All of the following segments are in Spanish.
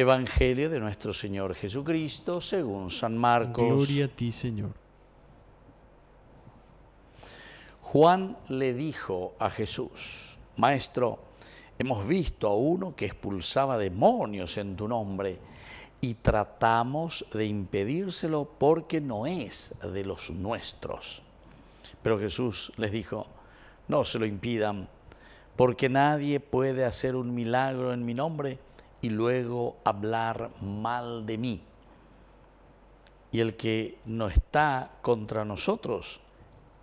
Evangelio de nuestro Señor Jesucristo, según San Marcos. Gloria a ti, Señor. Juan le dijo a Jesús, Maestro, hemos visto a uno que expulsaba demonios en tu nombre y tratamos de impedírselo porque no es de los nuestros. Pero Jesús les dijo, no se lo impidan, porque nadie puede hacer un milagro en mi nombre y luego hablar mal de mí. Y el que no está contra nosotros,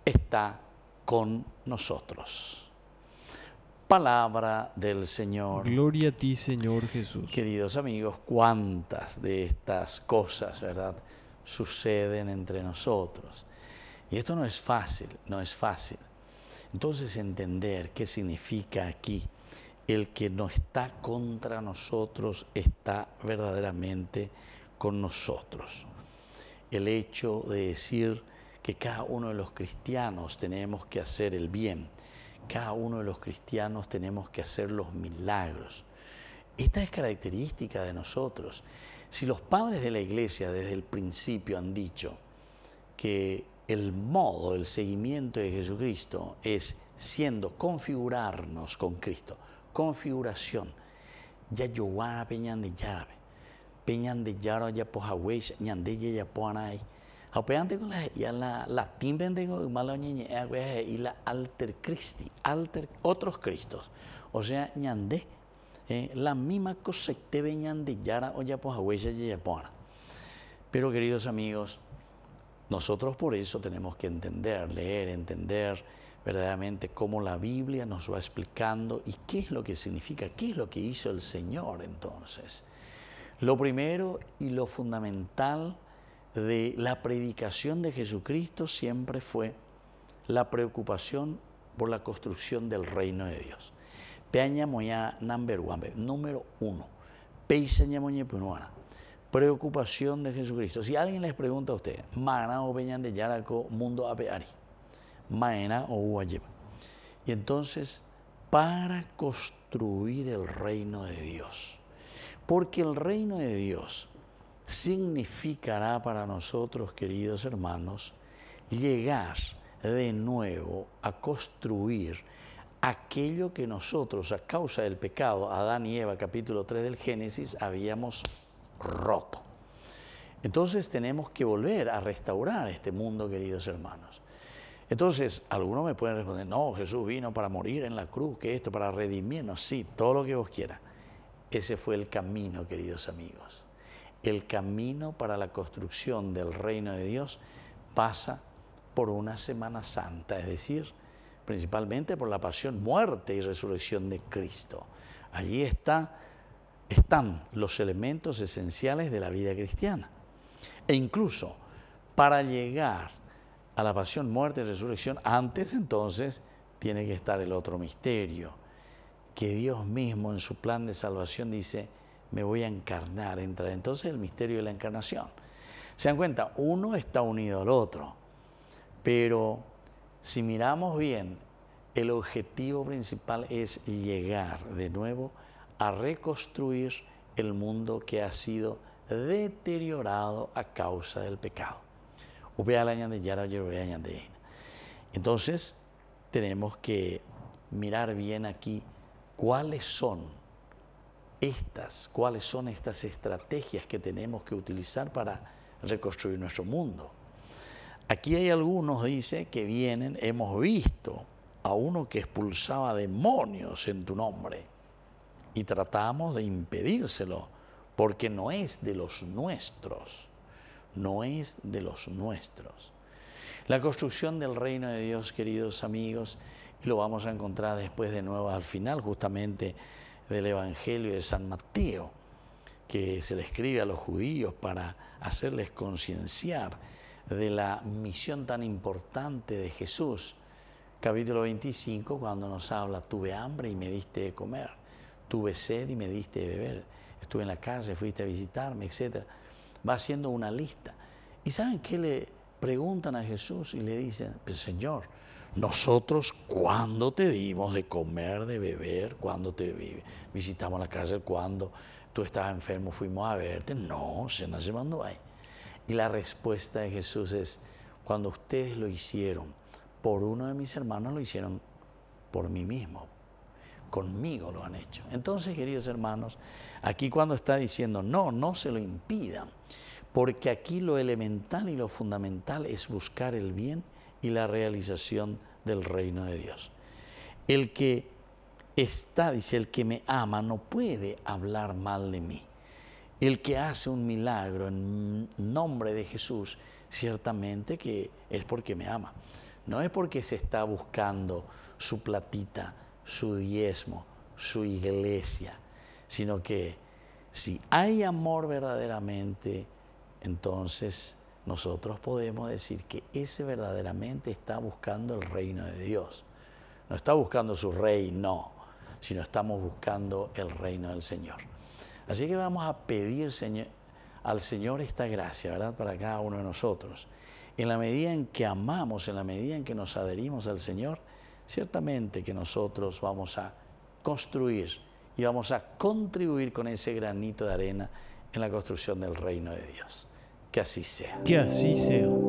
está con nosotros. Palabra del Señor. Gloria a ti, Señor Jesús. Queridos amigos, cuántas de estas cosas, ¿verdad?, suceden entre nosotros. Y esto no es fácil, no es fácil. Entonces entender qué significa aquí el que no está contra nosotros está verdaderamente con nosotros. El hecho de decir que cada uno de los cristianos tenemos que hacer el bien, cada uno de los cristianos tenemos que hacer los milagros. Esta es característica de nosotros. Si los padres de la iglesia desde el principio han dicho que el modo, el seguimiento de Jesucristo es siendo configurarnos con Cristo, configuración. Ya yo a Peñan de llave Peñan de llaro ya por pues Hawaii, Ñandeye, ya por pues Anay. Apeante con la, ya la, la timbende con mala ñeñe, y la alter Christi, alter, otros Cristos. O sea, Ñande, eh, la misma cosa te veñan de llara o ya poja pues Hawaii, ya por Pero queridos amigos, nosotros por eso tenemos que entender, leer, entender verdaderamente cómo la Biblia nos va explicando y qué es lo que significa, qué es lo que hizo el Señor entonces. Lo primero y lo fundamental de la predicación de Jesucristo siempre fue la preocupación por la construcción del reino de Dios. Peña moya number número uno. moñe punuana. Preocupación de Jesucristo. Si alguien les pregunta a usted, Manao Peñan de Yaraco, Mundo Apeari Maena o Y entonces, para construir el reino de Dios. Porque el reino de Dios significará para nosotros, queridos hermanos, llegar de nuevo a construir aquello que nosotros, a causa del pecado, Adán y Eva, capítulo 3 del Génesis, habíamos roto. Entonces tenemos que volver a restaurar este mundo, queridos hermanos. Entonces, algunos me pueden responder, no, Jesús vino para morir en la cruz, que esto, para redimirnos, sí, todo lo que vos quieras. Ese fue el camino, queridos amigos. El camino para la construcción del reino de Dios pasa por una Semana Santa, es decir, principalmente por la pasión, muerte y resurrección de Cristo. Allí está, están los elementos esenciales de la vida cristiana. E incluso para llegar a la pasión, muerte y resurrección, antes entonces tiene que estar el otro misterio, que Dios mismo en su plan de salvación dice, me voy a encarnar, entra entonces el misterio de la encarnación. Se dan cuenta, uno está unido al otro, pero si miramos bien, el objetivo principal es llegar de nuevo a reconstruir el mundo que ha sido deteriorado a causa del pecado de Entonces, tenemos que mirar bien aquí cuáles son estas, cuáles son estas estrategias que tenemos que utilizar para reconstruir nuestro mundo. Aquí hay algunos, dice, que vienen, hemos visto a uno que expulsaba demonios en tu nombre y tratamos de impedírselo porque no es de los nuestros no es de los nuestros. La construcción del reino de Dios, queridos amigos, y lo vamos a encontrar después de nuevo al final justamente del Evangelio de San Mateo, que se le escribe a los judíos para hacerles concienciar de la misión tan importante de Jesús. Capítulo 25, cuando nos habla, tuve hambre y me diste de comer, tuve sed y me diste de beber, estuve en la cárcel, fuiste a visitarme, etcétera va haciendo una lista. ¿Y saben qué le preguntan a Jesús y le dicen, pues, Señor, nosotros cuándo te dimos de comer, de beber, cuándo te visitamos la cárcel, cuándo tú estabas enfermo, fuimos a verte. No, se nos mandó ahí. Y la respuesta de Jesús es, cuando ustedes lo hicieron por uno de mis hermanos, lo hicieron por mí mismo, conmigo lo han hecho. Entonces, queridos hermanos, aquí cuando está diciendo, no, no se lo impidan, porque aquí lo elemental y lo fundamental es buscar el bien y la realización del reino de Dios. El que está, dice, el que me ama no puede hablar mal de mí. El que hace un milagro en nombre de Jesús, ciertamente que es porque me ama. No es porque se está buscando su platita, su diezmo, su iglesia, sino que si hay amor verdaderamente, entonces nosotros podemos decir que ese verdaderamente está buscando el reino de Dios. No está buscando su reino, sino estamos buscando el reino del Señor. Así que vamos a pedir al Señor esta gracia, ¿verdad? Para cada uno de nosotros. En la medida en que amamos, en la medida en que nos adherimos al Señor, ciertamente que nosotros vamos a construir y vamos a contribuir con ese granito de arena en la construcción del reino de Dios. Que así sea. Que así sea.